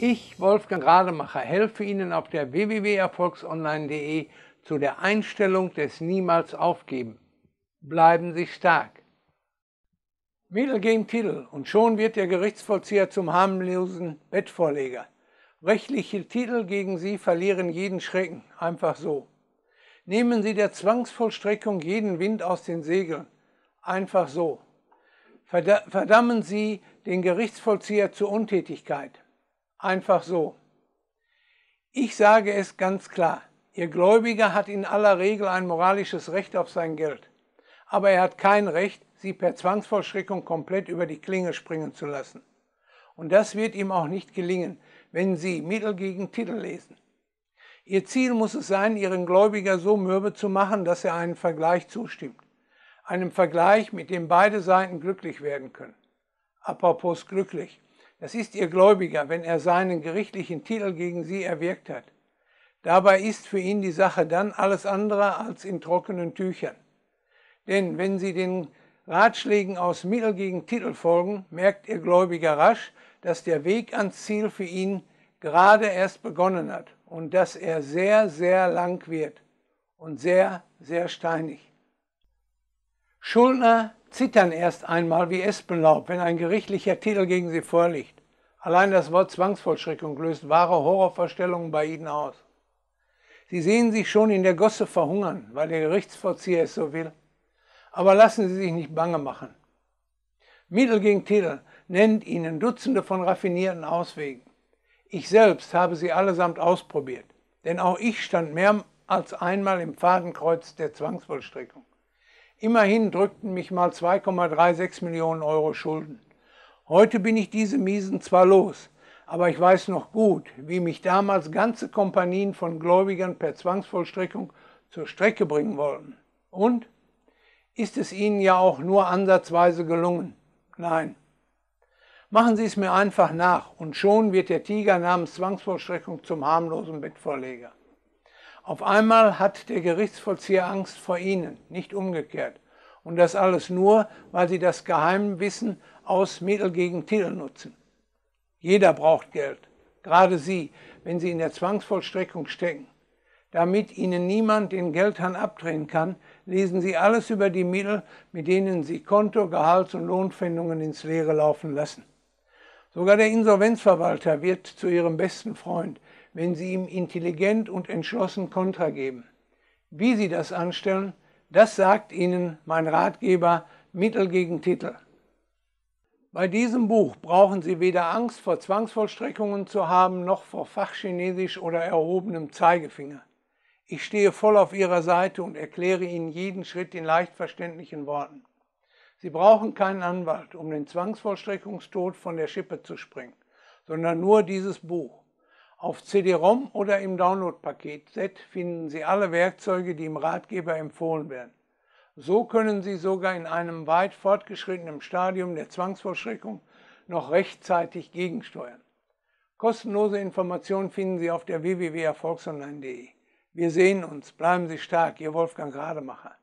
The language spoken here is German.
Ich, Wolfgang Rademacher, helfe Ihnen auf der www.erfolgsonline.de zu der Einstellung des Niemals aufgeben. Bleiben Sie stark. Mädel gegen Titel und schon wird der Gerichtsvollzieher zum harmlosen Bettvorleger. Rechtliche Titel gegen Sie verlieren jeden Schrecken, einfach so. Nehmen Sie der Zwangsvollstreckung jeden Wind aus den Segeln, einfach so verdammen sie den Gerichtsvollzieher zur Untätigkeit. Einfach so. Ich sage es ganz klar, Ihr Gläubiger hat in aller Regel ein moralisches Recht auf sein Geld, aber er hat kein Recht, sie per Zwangsvollstreckung komplett über die Klinge springen zu lassen. Und das wird ihm auch nicht gelingen, wenn Sie Mittel gegen Titel lesen. Ihr Ziel muss es sein, Ihren Gläubiger so mürbe zu machen, dass er einen Vergleich zustimmt einem Vergleich, mit dem beide Seiten glücklich werden können. Apropos glücklich, das ist ihr Gläubiger, wenn er seinen gerichtlichen Titel gegen sie erwirkt hat. Dabei ist für ihn die Sache dann alles andere als in trockenen Tüchern. Denn wenn sie den Ratschlägen aus Mittel gegen Titel folgen, merkt ihr Gläubiger rasch, dass der Weg ans Ziel für ihn gerade erst begonnen hat und dass er sehr, sehr lang wird und sehr, sehr steinig. Schuldner zittern erst einmal wie Espenlaub, wenn ein gerichtlicher Titel gegen sie vorliegt. Allein das Wort Zwangsvollstreckung löst wahre Horrorvorstellungen bei ihnen aus. Sie sehen sich schon in der Gosse verhungern, weil der Gerichtsvollzieher es so will. Aber lassen Sie sich nicht bange machen. Mittel gegen Titel nennt Ihnen Dutzende von raffinierten Auswegen. Ich selbst habe sie allesamt ausprobiert, denn auch ich stand mehr als einmal im Fadenkreuz der Zwangsvollstreckung. Immerhin drückten mich mal 2,36 Millionen Euro Schulden. Heute bin ich diese Miesen zwar los, aber ich weiß noch gut, wie mich damals ganze Kompanien von Gläubigern per Zwangsvollstreckung zur Strecke bringen wollten. Und ist es Ihnen ja auch nur ansatzweise gelungen? Nein. Machen Sie es mir einfach nach und schon wird der Tiger namens Zwangsvollstreckung zum harmlosen Bettvorleger. Auf einmal hat der Gerichtsvollzieher Angst vor ihnen, nicht umgekehrt. Und das alles nur, weil sie das Geheimwissen aus Mittel gegen Titel nutzen. Jeder braucht Geld, gerade Sie, wenn Sie in der Zwangsvollstreckung stecken. Damit Ihnen niemand den Geldhahn abdrehen kann, lesen Sie alles über die Mittel, mit denen Sie Konto, Gehalts- und Lohnfindungen ins Leere laufen lassen. Sogar der Insolvenzverwalter wird zu Ihrem besten Freund, wenn sie ihm intelligent und entschlossen Kontra geben. Wie sie das anstellen, das sagt ihnen mein Ratgeber Mittel gegen Titel. Bei diesem Buch brauchen Sie weder Angst vor Zwangsvollstreckungen zu haben, noch vor Fachchinesisch oder erhobenem Zeigefinger. Ich stehe voll auf Ihrer Seite und erkläre Ihnen jeden Schritt in leicht verständlichen Worten. Sie brauchen keinen Anwalt, um den Zwangsvollstreckungstod von der Schippe zu springen, sondern nur dieses Buch. Auf CD-ROM oder im Download-Paket-Set finden Sie alle Werkzeuge, die im Ratgeber empfohlen werden. So können Sie sogar in einem weit fortgeschrittenen Stadium der Zwangsvollstreckung noch rechtzeitig gegensteuern. Kostenlose Informationen finden Sie auf der www.erfolgsonline.de. Wir sehen uns. Bleiben Sie stark. Ihr Wolfgang Rademacher.